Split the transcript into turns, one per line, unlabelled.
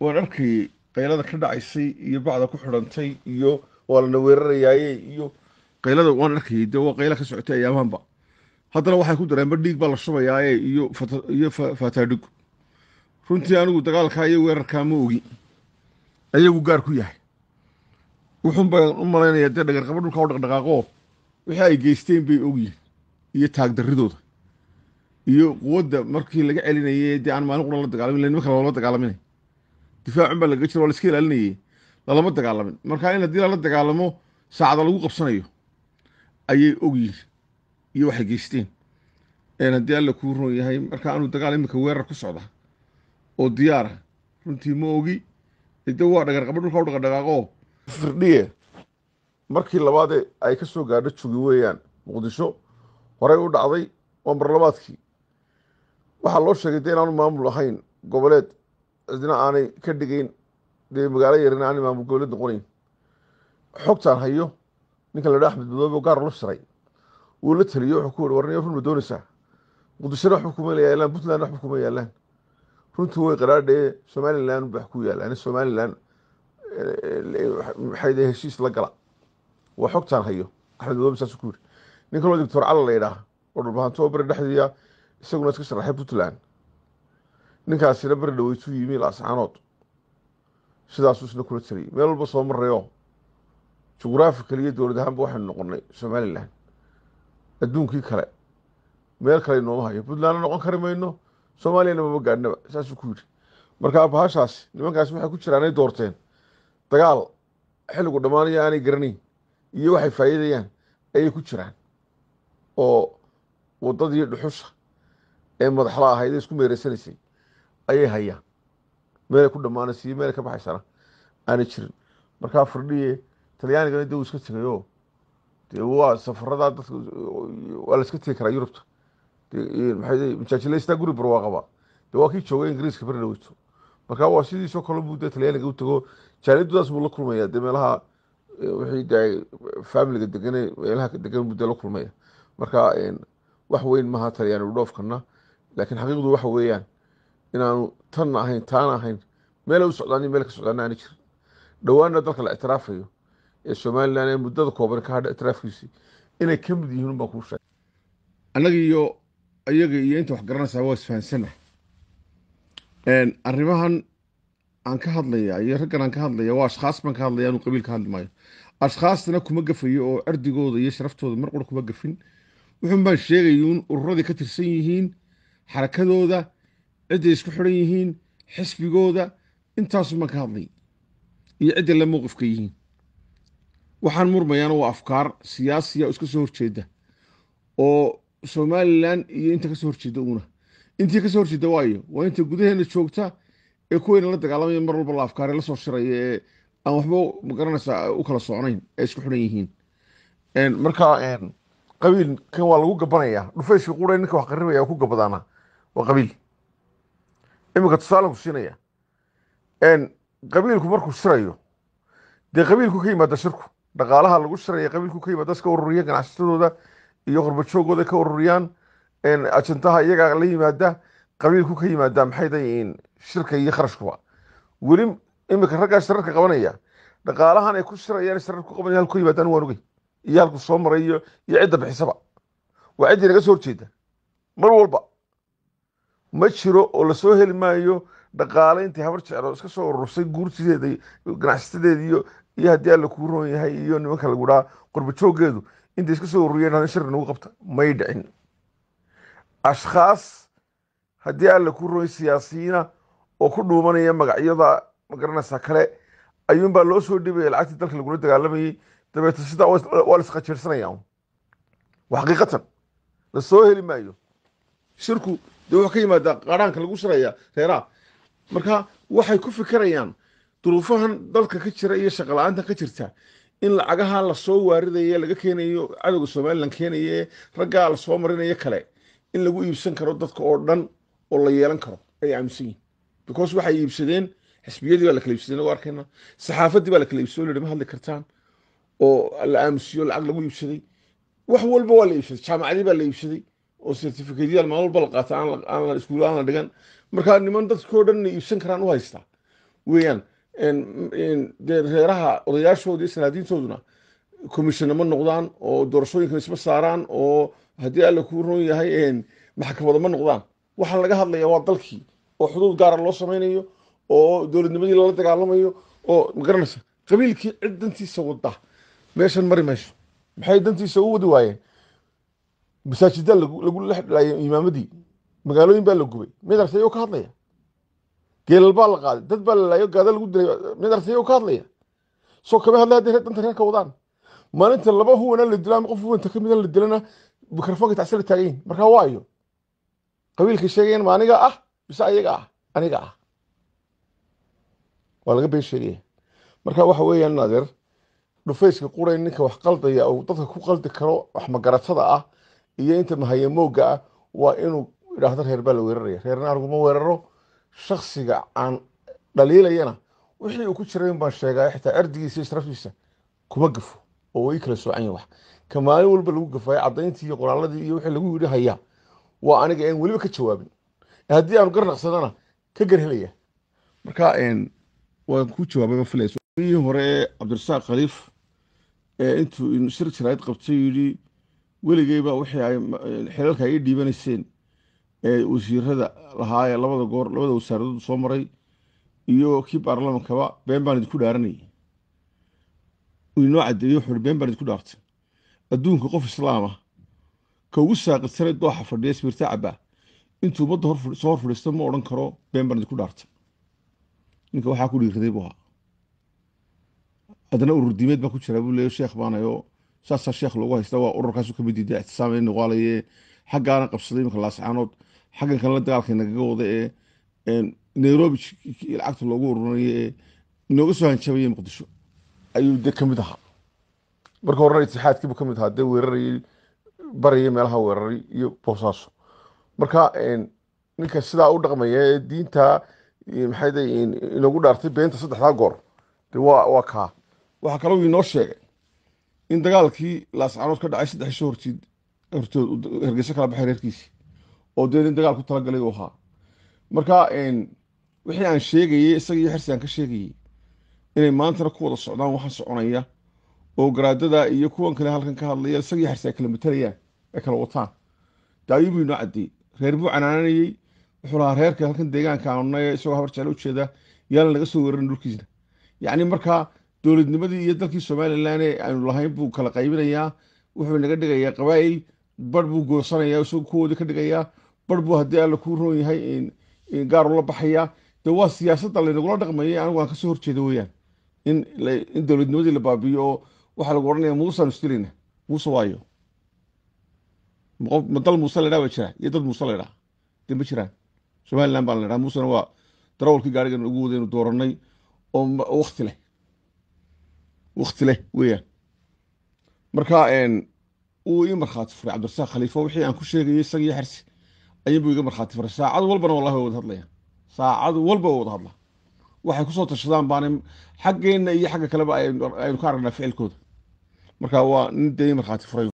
waan arkayey qaylada ka dhacaysay iyo bacda ku xidhantay iyo waa lana weerarayaaye iyo qaylada waan arkayey dee waa qayla ka socotay ayaamaanba haddana waxay ku dareen badhiig baa la shubayaaye iyo iyo faataadhigu runtii anigu dagaalkaa iyo weerarkaa ma ogi ayagu gaar ku yahay wuxuun baan u malaynayaa dee dhagarqabo dhulkaa u dhaqdhaqaaqoo wixii ay geysteen bay ogyihin iyo taagdaridooda iyo quwadda markii laga celinayay dee aan maalin qura la dagaalami la loola dagaalaminay difaac baa lagaga jira waa laiska ilaalinayey lalama dagaalamin marka in haddii lala dagaalamo saacada lagu qabsanayo ayay ogyihin iyo waxay geysteen haddii alla kuu ron yahay marka anuu dagaal iminka weerar ku socda oo diyaara runtii ma ogi ciddo waa dhagar dhulka u dhaqadhaqaaqo firdhiye markii labaadee ay ka soo gaadho jogi weeyaan muqdisho horey u dhacday waa marlabaadkii waxaa loo sheegay dee inaanu maamul ahayn goboleed isna aanay ka dhigeyn dee magaalo yarin aan imaam noqonayn xogtaan hayo ninka la dhaha axmed madoobe gaar la shiray wuu la taliyo wuxuu ku yihi warniyo run ma doonaysaa muqdishona waxba kuma yaalaan puntland waxba kuma yaalaan runtii way qaraadhee somaliland wax ku yaala ani maxay dee eh, eh, heshiis la gala waa xogtaan hayo axmed madoobe saasuu ku yiri nin kaloo doctor cala la yidhaah oo dhulbahantoo bari dhexdiiya isaguna iska sharaxay puntland ninkaasina bari dhow isu yimi laascaanood sidaasuu isna kula tirayay meel walba soo marayo juqraafikal dowlad ahaanba waxaynu noqonay somalilan adduunkii kale meel kale nooma hayo puntlandna noqon kari mayno soomaaliyana maba gaadhnaba saasuu ku yidhi markaa bahashaasi nimankaasi waxay ku jiraanay doorteen dagaal xilligu dhammaanayo aanay garanayn iyo waxay faa'iidayaan ayay ku jiraan oo waddadii dhuxusha ee madaxla ahayd ee isku meeraysanaysay ayay hayaan meelay ku dhammaana si meelay ka baxaysana aanay jirin markaa firdhiye talyaanigana de uu iska tegayo de waa safaradaa dadka waa la tegi karaa yurubta majaajilaystaa guri barwaa qabaa de waa kii jooga ingiriiska barina weyto markaa waa sidiisoo kale buu dee talyaaniga u tego jaalidudaas buu la kulmaya dee meelaha e, wixii de faamiliga degane meelaha degan buu dee la kulmaya marka wax weyn maha talyaani dhoof kana laakiin xaqiiqdu waxa weeyaan inaanu tanna ahayn taana ahayn meel u socdaanin meel ka socdaana aana jirin dhowaanna dalka la ictiraafayo ee somalilan ee muddada kooban ka hadha ictiraafkiisi inay ka mid yihiin unbaan kuu sheegay annaga iyo iyaga iyo inta wax garanaysaa waa isfahansanah arrimahan aan ka hadlaya iyo raggan aan ka hadlaya waa ashkhaas baan ka hadlaya anu qabiil ka hadli maayo ashkhaasna kuma gafayo oo cerdigooda iyo sharaftooda mar qura kuma gafin wuxuun baan sheegaya un ururadii ka tirsan yihiin xarakadooda cidday isku xidhan yihiin xisbigooda intaasuma ka hadlay iyo cidda la mowqifka yihiin waxaan murmayaana waa afkaar siyaasiya oo iska soo horjeeda oo somalilan iyo inta kasoo horjeeda uuna intii kasoo horjeeda waayo waa inta gudaheena joogta ee kuweyna la dagaalamaya mar walba la afkaare lasoo shiray ee aan waxba magaranaysa u kala socnayn ay isku xidhan yihiin marka kan waa lagu gabanayaa dhufayshii qura ninka wax qaribaya ku gabadaana waa qabiil iminka tusaalen kusinaya qabiilku markuu shirayo dee qabiilku ka yimaada shirku dhaqaalaha lagu shiraya qabiilku ka yimaada iska ururiya ganacsatadooda iyo qorbajoogooda ka ururiyaan ajantaha iyagaa la yimaada qabiilku ka yimaada maxay dayihiin shirka iyo kharashkuba weli iminka raggaa shirarka qabanaya dhaqaalahan ay ku shirayaan shirar ku qabanaya halku yimaadaan waan ogey iyo halku soo marayo iyo cidda bixisaba waa ciddii naga soo horjeeda mar walba ma jiro oo lasoo heli maayo dhaqaale intii habar jeclo iska soo urursay guurtideeda ganacsatadeeda iyo iyo haddii alla kuu roon yahay iyo nimanka lagu dhahaa qorbajooggeedu intay iska soo ururiyeen hadan shir nagu qabta may dhicin ashkhaas haddii alla kuu roon siyaasiyiina oo ku dhuumanaya magacyada magaranaysaa kale baa loo soo dhibaya lacagtii dalka lagula dagaalamayay dabeeta sidaa waa laisqajeersanaya waa xaqiiqatan lasoo heli maayo shirku de wax ka yimaada qaraanka lagu shiraya reeraha marka waxay ku fikirayaan duruufahan dalka ka jira iyo shaqala-aanta ka jirta in lacagaha lasoo waaridaya laga keenayo cadowga somalilan keenaye raggaa lasoo marinayo kale in lagu iibsan karo dadka oo dhan oo la yeelan karo ay aaminsan yihin because waxay iibsadeen xisbiyadii baa lakala iibsadeen lagu arkayna saxaafaddii baa lakala iibsado lhi ma hadli kartaan oo la aamusiyo lacag lagu iibsaday wax walba waa la iibsaday jaamacadii baa la iibsaday oo certificateyaal maalin walba la qaata aan iskuul aan la dhigan markaa niman dadkoo dhanna iibsan karaan u haystaa weeyaan dee reeraha odayaashoodii sanaadiintooduna commissionna ma noqdaan oo doorashooyinka isma saaraan oo haddii alla kuu ron yahay maxkamada ma noqdaan waxaan laga hadlayaa waa dalkii oo xuduud gaara loo samaynayo oo dowladnimadii lala dagaalamayo oo magaranaysa qabiilkii cid dantiisa wada meeshan mari mayso maxay dantiisa u wadi waayeen masaajida lagu lexdhaayo imaamadii magaalooyin baa la gubay medarsaya ka hadlaya geelal baa la qaaday dad baa la laayo gaada lagu dilay medarsaya ka hadlaya soo kama hadlaya hadday danta reerka wadaan maalinta laba huwana la dilaa qof huwanta kamida ah la dilana mikrofoonka tacsi la taagayin markaa waayo qabiilkay sheegayaan ma aniga ah mise ayaga ah aniga ah waa laga been sheegaya marka waxa weeyaan naadeer dhufayska quray ninka wax qaldaya oo dadka ku qaldi karo wax magaratada ah iyo inta mahaya moogga ah waa inuu idhaahdo reer baa la weeraraya reerna aan weeraro shaksiga aan dhaliilayana wixii uu ku jiray baan sheegaa xitaa ardigiisa sharaftiisa kuma gafo oo way kala soocanyihin wax ka maalin walba lagu gafayo caddayntii iyo qoraaladii iyo wixii lagu yidhi hayaa waa aniga aan weliba ka jawaabin haddii aanu garnaqsadana ka garhelaya marka waan ku jawaabay filaysa hore ee cabdirasaaq khaliif ee intuu shir jiraayad qabtay yidhi weligeyba wixii ay eh, xilalka ay i dhiibanayseen ee wasiirada lahaa ee labada goor labada wasaaradood soo maray iyo kii baarlamankaba been baan idinku dhaaranay inoo cadeeye wuxuuhi been baan idinku dhaaftay adduunka qof islaama ah, ka ugu saaqidsanay dooxa fadhiya sbirta intuu ummadda soo hor fadhiisto ma odhan karo been baan idinku dhaaftay ninka waxaa ku dhiiraday buu ahaa haddana ururdiimeed baa ku jiraa buu leeya sheekh baanayoo saasaa sheekh loogu haysta waa ururkaasu ka mid yida ictisaamee nuqaalaye xaggaana qabsaday imika laascaanood xaggan kalena dagaalkay nagaga wada ee nairobi lacagta loogu ururinayo ee nooga soo hanjabaya muqdisho ayuu de kamid ahaa marka horena itixaadkiibu kamid mid ahaa dee weerarayay barayay meelaha weeraray iyo boosaaso marka ninka sidaa u dhaqmaya ee diinta maxay inoogu dhaartay beenta saddexdaa goor de waa waa kaa waxaa kaloo inoo sheegay in dagaalkii laascaanood ka dhacay saddex isho hortiid hortood hergeyso kala baxay reerkiisii oo dee nin dagaal talagalay u ahaa marka wixii aan sheegayey isaga iyo xirsi aan ka sheegayey inay maantana ku wada socdaan waxa soconaya oo garaadada iyo kuwan kale halkan ka hadlaya isaga iyo xirsi ay kala matelayaan ay kala wataan dee ayuu buu inoo caddeeyey reer buu canaananayey wuxuu lahaa reerka halkan deegaanka aanunay isagoo habar jecel ujeeda yaalan laga soo weerarin dhulkiisna yacni markaa dowladnimadii iyo dalkii somalilan ee aynu lahayn buu kala qaybinayaa wuxuu naga dhigayaa qabaa'il bar buu goosanaya kuwoodii ka dhigayaa bar buu haddii alla kuu roon yahay gaar ula baxaya dee waa siyaasada laynagula dhaqmaya anigu aan kasoo horjeeda weyaan in dowladnimadii la baabiyo oo waxaa lagu odhanaya muuseanu isdilayna muuse waayo ma dal muuse laydhaa baa jira iyo dad muuse laydhaa dee ma jiraan somalilan baan laydhaa muusena waa darawalkii gaarigan ugu wada inu dooranay oo wakti leh wakti leh weeyaan marka uu ii markhaati furay cabdirasaaq khaliifo wixii aan ku sheegayay iyo xersi ayinbuu iga markhaati furay saacad walbana wallahi way wada hadlaya saacad walba wada hadla waxay ku soo tashadaan baana xaggeenna iyo xagga kaleba aynu ka aragnaa ficilkooda marka waa nin dee markhaati furay